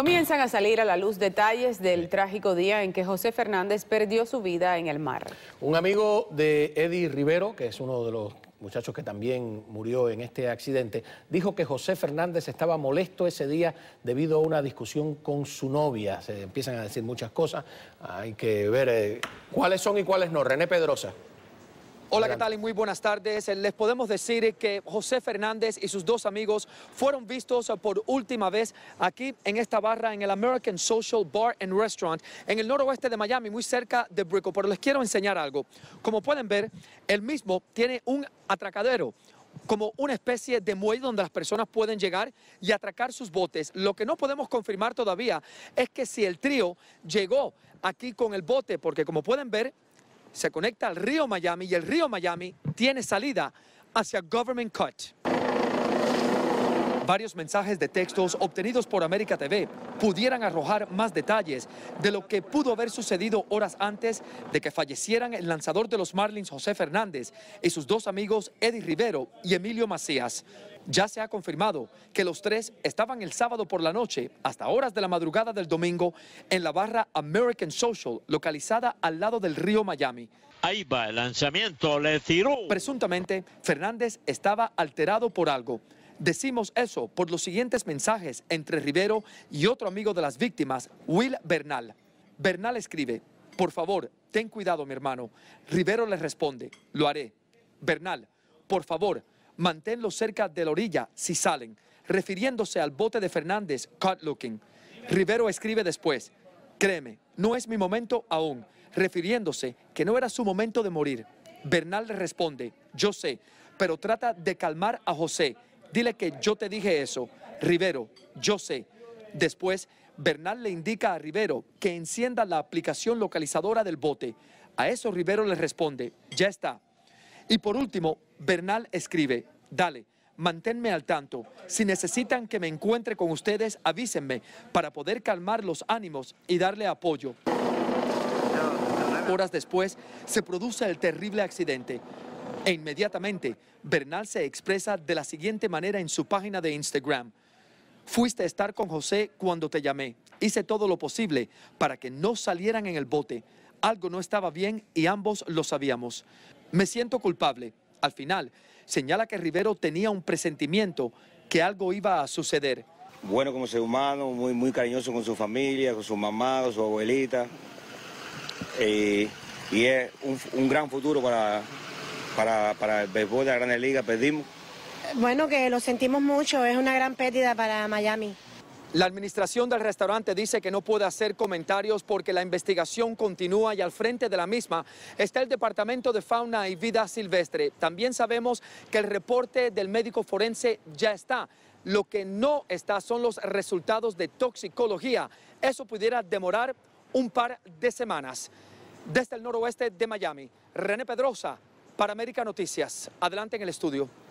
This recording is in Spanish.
Comienzan a salir a la luz detalles del trágico día en que José Fernández perdió su vida en el mar. Un amigo de Eddie Rivero, que es uno de los muchachos que también murió en este accidente, dijo que José Fernández estaba molesto ese día debido a una discusión con su novia. Se empiezan a decir muchas cosas, hay que ver eh, cuáles son y cuáles no. René Pedrosa. Hola, ¿qué tal? muy buenas tardes. Eh, les podemos decir que José Fernández y sus dos amigos fueron vistos eh, por última vez aquí en esta barra, en el American Social Bar and Restaurant, en el noroeste de Miami, muy cerca de Brico. Pero les quiero enseñar algo. Como pueden ver, el mismo tiene un atracadero como una especie de muelle donde las personas pueden llegar y atracar sus botes. Lo que no podemos confirmar todavía es que si el trío llegó aquí con el bote, porque como pueden ver, se conecta al río Miami y el río Miami tiene salida hacia Government Cut. Varios mensajes de textos obtenidos por América TV pudieran arrojar más detalles de lo que pudo haber sucedido horas antes de que fallecieran el lanzador de los Marlins José Fernández y sus dos amigos Eddie Rivero y Emilio Macías. Ya se ha confirmado que los tres estaban el sábado por la noche hasta horas de la madrugada del domingo en la barra American Social localizada al lado del río Miami. Ahí va el lanzamiento, le tiró. Presuntamente, Fernández estaba alterado por algo. Decimos eso por los siguientes mensajes entre Rivero y otro amigo de las víctimas, Will Bernal. Bernal escribe, por favor, ten cuidado, mi hermano. Rivero le responde, lo haré. Bernal, por favor, manténlos cerca de la orilla si salen, refiriéndose al bote de Fernández, cut looking. Rivero escribe después, créeme, no es mi momento aún, refiriéndose que no era su momento de morir. Bernal le responde, yo sé, pero trata de calmar a José Dile que yo te dije eso, Rivero, yo sé. Después, Bernal le indica a Rivero que encienda la aplicación localizadora del bote. A eso Rivero le responde, ya está. Y por último, Bernal escribe, dale, manténme al tanto. Si necesitan que me encuentre con ustedes, avísenme para poder calmar los ánimos y darle apoyo. Horas después, se produce el terrible accidente. E inmediatamente, Bernal se expresa de la siguiente manera en su página de Instagram. Fuiste a estar con José cuando te llamé. Hice todo lo posible para que no salieran en el bote. Algo no estaba bien y ambos lo sabíamos. Me siento culpable. Al final, señala que Rivero tenía un presentimiento que algo iba a suceder. Bueno como ser humano, muy, muy cariñoso con su familia, con su mamá, con su abuelita. Eh, y es un gran futuro para, para, el béisbol de la Gran Liga pedimos Bueno, que lo sentimos mucho, es una gran pérdida para Miami. La administración del restaurante dice que no puede hacer comentarios porque la investigación continúa y al frente de la misma está el Departamento de Fauna y Vida Silvestre. También sabemos que el reporte del médico forense ya está. Lo que no está son los resultados de toxicología. Eso pudiera demorar un par de semanas. Desde el noroeste de Miami, René Pedrosa, para América Noticias, adelante en el estudio.